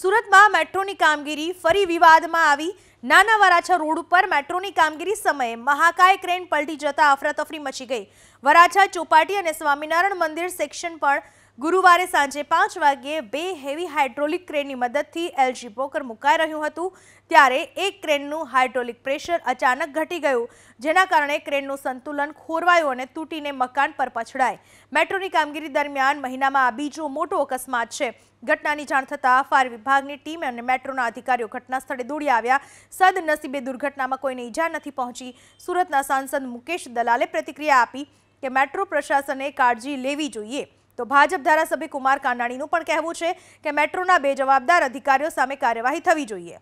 સુરતમાં મેટ્રોની કામગીરી ફરી વિવાદમાં આવી નાના વરાછા રોડ ઉપર મેટ્રોની કામગીરી સમયે મહાકાય ક્રેન પલટી જતા અફરાતફરી મચી ગઈ વરાછા ચોપાટી અને સ્વામિનારાયણ મંદિર સેક્શન પણ ગુરુવારે સાંજે 5 વાગ્યે બે હેવી હાઇડ્રોલિક ક્રેનની મદદથી એલજી પોકર મુકાઈ રહ્યું હતું ત્યારે એક ક્રેનનો હાઇડ્રોલિક પ્રેશર અચાનક ઘટી ગયો જેના કારણે ક્રેનનું સંતુલન ખોરવાયું અને તૂટીને મકાન પર પછડાય મેટ્રોની કામગીરી દરમિયાન મહિનામાં આ બીજો મોટો અકસ્માત છે ઘટનાની જાણ થતા ફાયર વિભાગની ટીમ અને મેટ્રોના અધિકારીઓ ઘટનાસ્થળે દોડી આવ્યા સદ નસીબે દુર્ઘટનામાં કોઈને ઈજા નથી પહોંચી સુરતના સાંસદ મુકેશ દલાલે પ્રતિક્રિયા આપી કે મેટ્રો પ્રશાસને કાળજી લેવી જોઈએ તો ભાજપ ધારાસભ્ય કુમાર કાનાણીનું પણ કહેવું છે કે મેટ્રોના બે જવાબદાર અધિકારીઓ સામે કાર્યવાહી થવી જોઈએ